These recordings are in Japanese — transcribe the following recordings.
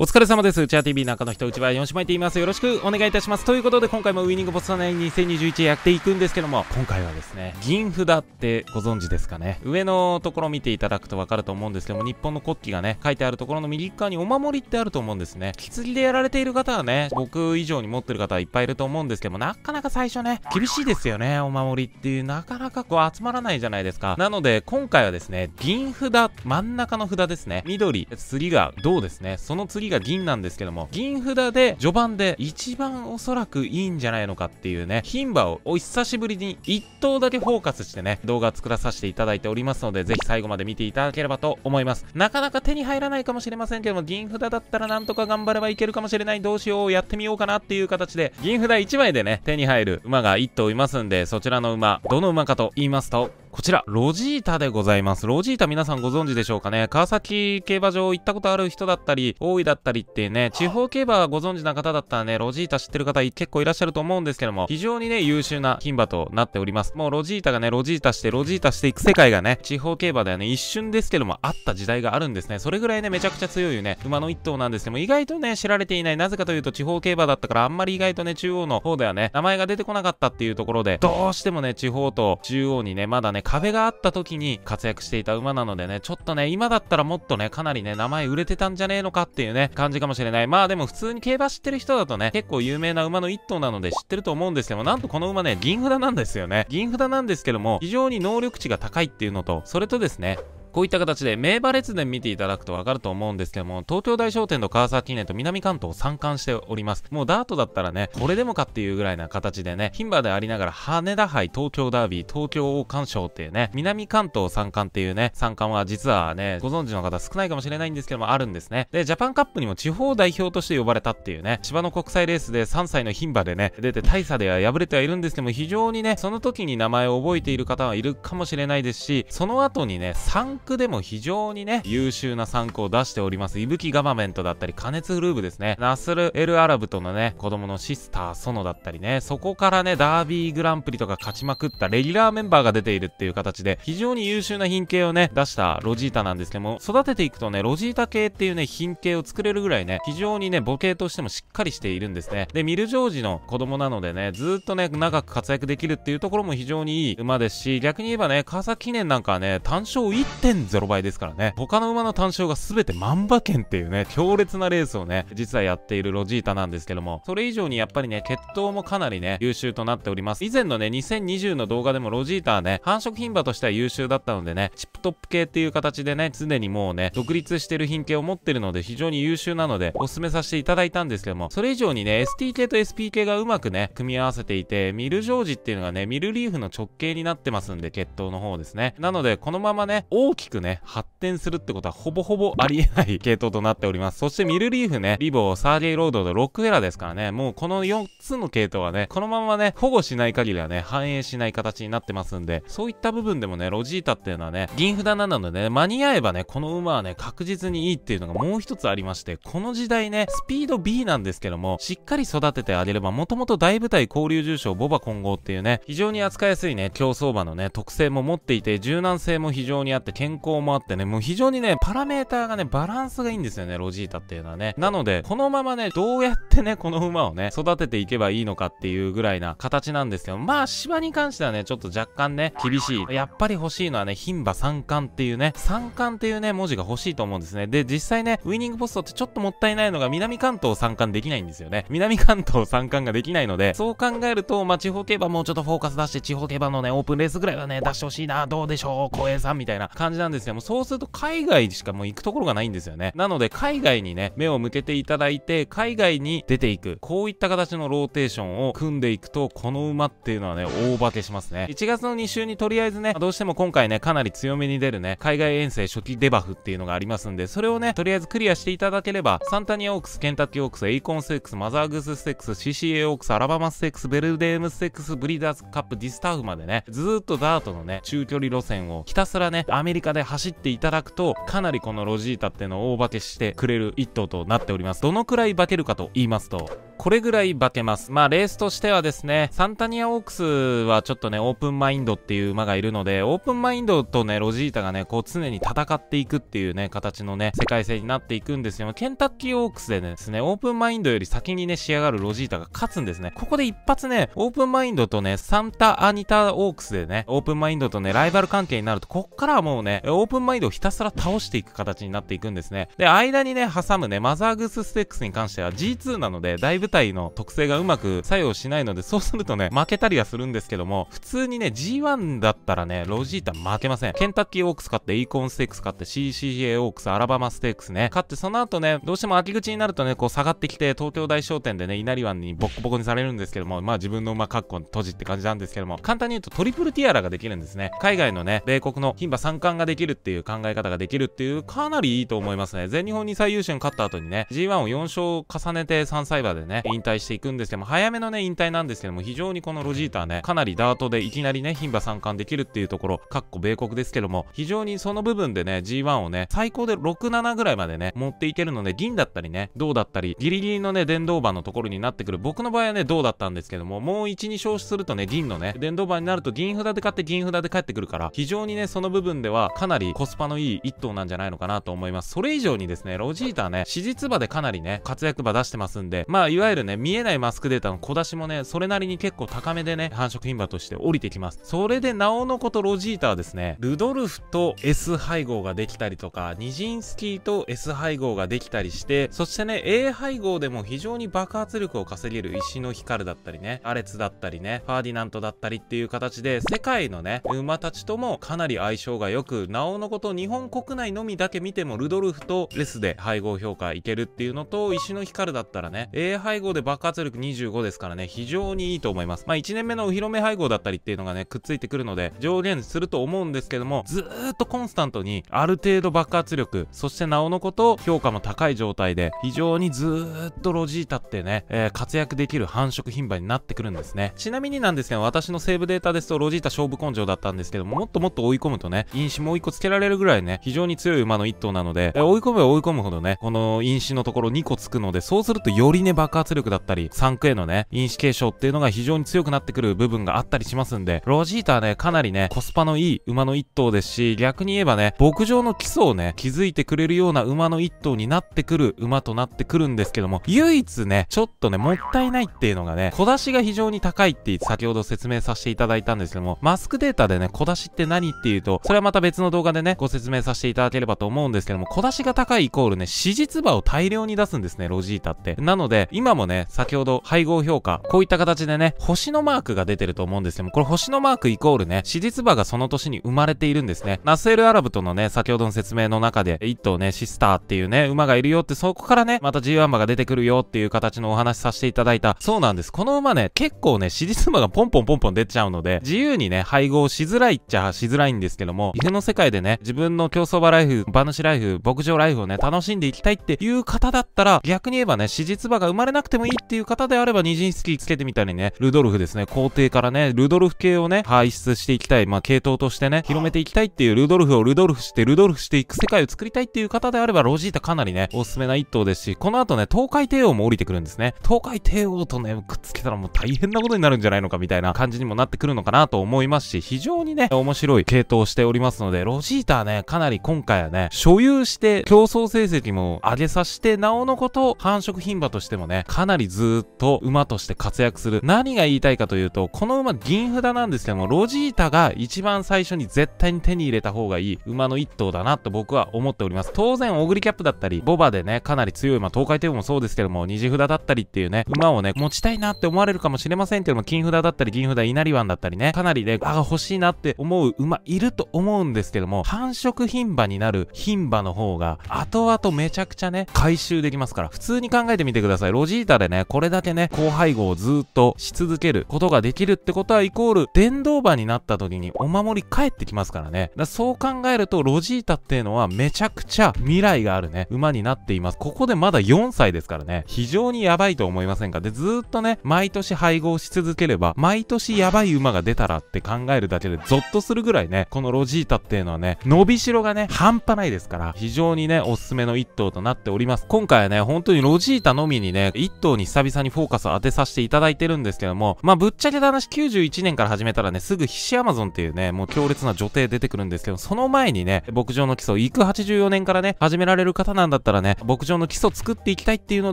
お疲れ様です。ャー TV 中の人、内は4姉妹といいます。よろしくお願いいたします。ということで、今回もウィニングボスナイン2021やっていくんですけども、今回はですね、銀札ってご存知ですかね。上のところ見ていただくとわかると思うんですけども、日本の国旗がね、書いてあるところの右側にお守りってあると思うんですね。棺りでやられている方はね、僕以上に持ってる方はいっぱいいると思うんですけども、なかなか最初ね、厳しいですよね、お守りっていう。なかなかこう集まらないじゃないですか。なので、今回はですね、銀札、真ん中の札ですね。緑、釣りが、どうですね。その釣りが銀なんですけども、銀札で序盤で一番おそらくいいんじゃないのかっていうね、牝馬をお久しぶりに1頭だけフォーカスしてね、動画作らさせていただいておりますので、ぜひ最後まで見ていただければと思います。なかなか手に入らないかもしれませんけども、銀札だったらなんとか頑張ればいけるかもしれない、どうしよう、やってみようかなっていう形で、銀札1枚でね、手に入る馬が1頭いますんで、そちらの馬、どの馬かと言いますと、こちら、ロジータでございます。ロジータ皆さんご存知でしょうかね。川崎競馬場行ったことある人だったり、多いだったりってね、地方競馬ご存知な方だったらね、ロジータ知ってる方結構いらっしゃると思うんですけども、非常にね、優秀な牝馬となっております。もうロジータがね、ロジータして、ロジータしていく世界がね、地方競馬ではね、一瞬ですけども、あった時代があるんですね。それぐらいね、めちゃくちゃ強いね、馬の一頭なんですけども、意外とね、知られていない。なぜかというと、地方競馬だったから、あんまり意外とね、中央の方ではね、名前が出てこなかったっていうところで、どうしてもね、地方と中央にね、まだね、ね、壁があった時に活躍していた馬なのでね、ちょっとね、今だったらもっとね、かなりね、名前売れてたんじゃねえのかっていうね、感じかもしれない。まあでも普通に競馬知ってる人だとね、結構有名な馬の1頭なので知ってると思うんですけども、なんとこの馬ね、銀札なんですよね。銀札なんですけども、非常に能力値が高いっていうのと、それとですね、こういった形で名馬列伝見ていただくとわかると思うんですけども、東京大商店と川崎記念と南関東を参観しております。もうダートだったらね、これでもかっていうぐらいな形でね、牝馬でありながら羽田杯、東京ダービー、東京王冠賞っていうね、南関東参観っていうね、参観は実はね、ご存知の方少ないかもしれないんですけども、あるんですね。で、ジャパンカップにも地方代表として呼ばれたっていうね、芝の国際レースで3歳の牝馬でね、出て大差では敗れてはいるんですけども、非常にね、その時に名前を覚えている方はいるかもしれないですし、その後にね、クでも非常にね、優秀な参考を出しております。いぶきガバメントだったり、加熱フルーブですね。ナスル・エル・アラブとのね、子供のシスター・ソノだったりね、そこからね、ダービーグランプリとか勝ちまくったレギュラーメンバーが出ているっていう形で、非常に優秀な品系をね、出したロジータなんですけども、育てていくとね、ロジータ系っていうね、品系を作れるぐらいね、非常にね、母系としてもしっかりしているんですね。で、ミル・ジョージの子供なのでね、ずっとね、長く活躍できるっていうところも非常にいい馬ですし、逆に言えばね、川崎記念なんかはね、単勝1.5 1.0倍ですからね。他の馬の単勝が全て万馬券っていうね、強烈なレースをね、実はやっているロジータなんですけども、それ以上にやっぱりね、血統もかなりね、優秀となっております。以前のね、2020の動画でもロジータはね、繁殖牝馬としては優秀だったのでね、チップトップ系っていう形でね、常にもうね、独立してる品系を持ってるので非常に優秀なので、お勧めさせていただいたんですけども、それ以上にね、ST 系と SP 系がうまくね、組み合わせていて、ミルジョージっていうのがね、ミルリーフの直径になってますんで、血統の方ですね。なので、このままね、王きくね、発展するってことはほぼほぼありえない系統となっております。そしてミルリーフね、リボー、サーゲイロードとロックエラーですからね、もうこの4つの系統はね、このままね、保護しない限りはね、反映しない形になってますんで、そういった部分でもね、ロジータっていうのはね、銀札なのでね、間に合えばね、この馬はね、確実にいいっていうのがもう一つありまして、この時代ね、スピード B なんですけども、しっかり育ててあげれば、もともと大舞台交流重賞ボバ混合っていうね、非常に扱いやすいね、競走馬のね、特性も持っていて、柔軟性も非常にあって、変更もあってね、もう非常にね、パラメーターがね、バランスがいいんですよね、ロジータっていうのはね。なので、このままね、どうやってね、この馬をね、育てていけばいいのかっていうぐらいな形なんですけど、まあ、芝に関してはね、ちょっと若干ね、厳しい。やっぱり欲しいのはね、牝馬三冠っていうね、三冠っていうね、文字が欲しいと思うんですね。で、実際ね、ウイニングポストってちょっともったいないのが、南関東三冠できないんですよね。南関東三冠ができないので、そう考えると、まあ、地方競馬もうちょっとフォーカス出して、地方競馬のね、オープンレースぐらいはね、出してほしいな、どうでしょう、光栄さんみたいな感じじなんですよ。もうそうすると海外しかもう行くところがないんですよね。なので海外にね、目を向けていただいて、海外に出ていく。こういった形のローテーションを組んでいくと、この馬っていうのはね、大化けしますね。1月の2週にとりあえずね、どうしても今回ね、かなり強めに出るね、海外遠征初期デバフっていうのがありますんで、それをね、とりあえずクリアしていただければ、サンタニアオークス、ケンタッキーオークス、エイコンステックス、マザーグースステックス、CCA オークス、アラバマステックス、ベルデームステークス、ブリーダーズカップ、ディスターフまでね、ずーっとダートのね、中距離路線をひたすらね、アメリカカで走っていただくと、かなりこのロジータってのを大化けしてくれる一頭となっております。どのくらい化けるかと言いますと、これぐらい化けます。まあ、レースとしてはですね、サンタニアオークスはちょっとね、オープンマインドっていう馬がいるので、オープンマインドとね、ロジータがね、こう常に戦っていくっていうね、形のね、世界線になっていくんですよ。ケンタッキーオークスでですね、オープンマインドより先にね、仕上がるロジータが勝つんですね。ここで一発ね、オープンマインドとね、サンタアニタオークスでね、オープンマインドとね、ライバル関係になると、こっからはもうね、オープンマインドをひたすら倒していく形になっていくんですね。で、間にね、挟むね、マザーグースステックスに関しては G2 なので、だいぶ部隊の特性がうまく作用しないので、そうするとね、負けたりはするんですけども、普通にね、G1 だったらね、ロジータ負けません。ケンタッキーオークス買って、イーコンステークス買って、CCA オークス、アラバマステークスね、買って、その後ね、どうしても秋口になるとね、こう下がってきて、東京大商店でね、稲荷湾にボッコボコにされるんですけども、まあ自分の馬、カッコ閉じって感じなんですけども、簡単に言うとトリプルティアラができるんですね。海外のね、米国の牝馬三冠ができるっていう考え方ができるっていう、かなりいいと思いますね。全日本に最優秀に勝った後にね、G1 を4勝重ねて3歳馬でね、ね、引退していくんですけども、早めのね、引退なんですけども、非常にこのロジーターね、かなりダートでいきなりね、牝馬三冠できるっていうところ、かっこ米国ですけども、非常にその部分でね、G1 をね、最高で6、7ぐらいまでね、持っていけるので、銀だったりね、銅だったり、ギリギリのね、電動馬のところになってくる、僕の場合はね、銅だったんですけども、もう1、2勝するとね、銀のね、電動馬になると銀札で買って銀札で帰ってくるから、非常にね、その部分では、かなりコスパのいい1頭なんじゃないのかなと思います。それ以上にですね、ロジーターね、史実馬でかなりね、活躍馬出してますんで、まあ、いわわゆるね、見えないマスクデータの小出しもね、それなりに結構高めでね、繁殖牝馬として降りてきます。それで、なおのことロジータはですね、ルドルフと S 配合ができたりとか、ニジンスキーと S 配合ができたりして、そしてね、A 配合でも非常に爆発力を稼げる石の光だったりね、アレツだったりね、ファーディナントだったりっていう形で、世界のね、馬たちともかなり相性が良く、なおのこと日本国内のみだけ見てもルドルフとレスで配合評価いけるっていうのと、石の光だったらね、A 配合配合で爆発力25ですからね、非常にいいと思います。まあ、1年目のお披露目配合だったりっていうのがね、くっついてくるので、上限すると思うんですけども、ずーっとコンスタントに、ある程度爆発力、そしてなおのこと評価も高い状態で、非常にずーっとロジータってね、えー、活躍できる繁殖牝馬になってくるんですね。ちなみになんですけど、私のセーブデータですと、ロジータ勝負根性だったんですけども、もっともっと追い込むとね、飲酒もう一個つけられるぐらいね、非常に強い馬の一頭なので、えー、追い込めば追い込むほどね、この飲酒のところ2個つくので、そうするとよりね、爆発圧力だったり、サンクへのね、因子継承っていうのが非常に強くなってくる部分があったりしますんで、ロジータはね、かなりね、コスパのいい馬の一頭ですし、逆に言えばね、牧場の基礎をね、築いてくれるような馬の一頭になってくる馬となってくるんですけども、唯一ね、ちょっとね、もったいないっていうのがね、小出しが非常に高いって先ほど説明させていただいたんですけども、マスクデータでね、小出しって何っていうと、それはまた別の動画でね、ご説明させていただければと思うんですけども、小出しが高いイコールね、史実馬を大量に出すんですね、ロジータって。なので、今今もね、先ほど配合評価、こういった形でね、星のマークが出てると思うんですけども、これ星のマークイコールね、死実馬がその年に生まれているんですね。ナスエルアラブとのね、先ほどの説明の中で、1頭ね、シスターっていうね、馬がいるよって、そこからね、また G1 馬が出てくるよっていう形のお話させていただいた。そうなんです。この馬ね、結構ね、死実馬がポンポンポンポン出ちゃうので、自由にね、配合しづらいっちゃしづらいんですけども、犬の世界でね、自分の競走馬ライフ、馬主ライフ、牧場ライフをね、楽しんでいきたいっていう方だったら、逆に言えばね、史実馬が生まれななくてもいいっていう方であれば、ンスキーつけてみたりね、ルドルフですね、皇帝からね、ルドルフ系をね、排出していきたい、まあ、系統としてね、広めていきたいっていう、ルドルフをルドルフして、ルドルフしていく世界を作りたいっていう方であれば、ロジータかなりね、おすすめな一頭ですし、この後ね、東海帝王も降りてくるんですね。東海帝王とね、くっつけたらもう大変なことになるんじゃないのかみたいな感じにもなってくるのかなと思いますし、非常にね、面白い系統をしておりますので、ロジータはね、かなり今回はね、所有して競争成績も上げさせて、なおのこと繁殖牝馬としてもね、かなりずっと馬として活躍する。何が言いたいかというと、この馬銀札なんですけども、ロジータが一番最初に絶対に手に入れた方がいい馬の一頭だなと僕は思っております。当然、オグリキャップだったり、ボバでね、かなり強い馬、東海帝王もそうですけども、虹次札だったりっていうね、馬をね、持ちたいなって思われるかもしれませんけども、金札だったり、銀札、稲荷湾だったりね、かなりね、あ、欲しいなって思う馬いると思うんですけども、繁殖牝馬になる牝馬の方が、後々めちゃくちゃね、回収できますから、普通に考えてみてください。ロジジータでね、これだけね、高配合をずっとし続けることができるってことは、イコール、電動馬になった時にお守り返ってきますからね。だそう考えると、ロジータっていうのはめちゃくちゃ未来があるね、馬になっています。ここでまだ4歳ですからね、非常にやばいと思いませんかで、ずっとね、毎年配合し続ければ、毎年やばい馬が出たらって考えるだけでゾッとするぐらいね、このロジータっていうのはね、伸びしろがね、半端ないですから、非常にね、おすすめの1頭となっております。今回はね、本当にロジータのみにね、1 1頭に久々にフォーカスを当てさせていただいてるんですけども、まあ、ぶっちゃけた話91年から始めたらね、すぐヒシアマゾンっていうね、もう強烈な女帝出てくるんですけど、その前にね、牧場の基礎、行く84年からね、始められる方なんだったらね、牧場の基礎作っていきたいっていうの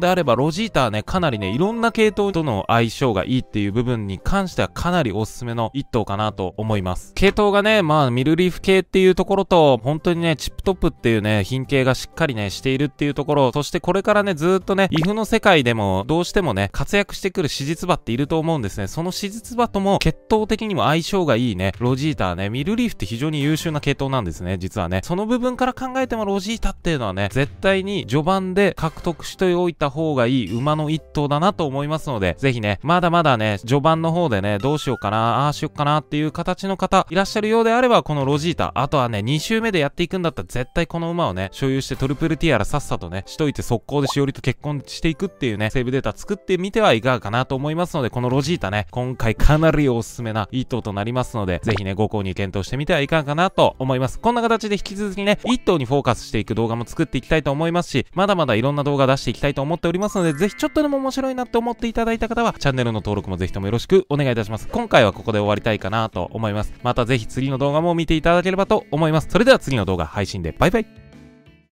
であれば、ロジータはね、かなりね、いろんな系統との相性がいいっていう部分に関してはかなりおすすめの1頭かなと思います。系統がね、まあ、ミルリーフ系っていうところと、本当にね、チップトップっていうね、品系がしっかりね、しているっていうところ、そしてこれからね、ずっとね、イフの世界でもの、どうしてもね、活躍してくる史実馬っていると思うんですね。その史実馬とも、血統的にも相性がいいね、ロジータね、ミルリーフって非常に優秀な系統なんですね、実はね。その部分から考えてもロジータっていうのはね、絶対に序盤で獲得しておいた方がいい馬の一頭だなと思いますので、ぜひね、まだまだね、序盤の方でね、どうしようかな、ああしようかなっていう形の方、いらっしゃるようであれば、このロジータ、あとはね、2周目でやっていくんだったら絶対この馬をね、所有してトルプルティアラさっさとね、しといて速攻でしおりと結婚していくっていうね、セーブデータ作ってみてはいかがかなと思いますので、このロジータね、今回かなりおすすめな1頭となりますので、ぜひね、ご購入検討してみてはいかがかなと思います。こんな形で引き続きね、1頭にフォーカスしていく動画も作っていきたいと思いますし、まだまだいろんな動画出していきたいと思っておりますので、ぜひちょっとでも面白いなって思っていただいた方は、チャンネルの登録もぜひともよろしくお願いいたします。今回はここで終わりたいかなと思います。またぜひ次の動画も見ていただければと思います。それでは次の動画配信でバイバイ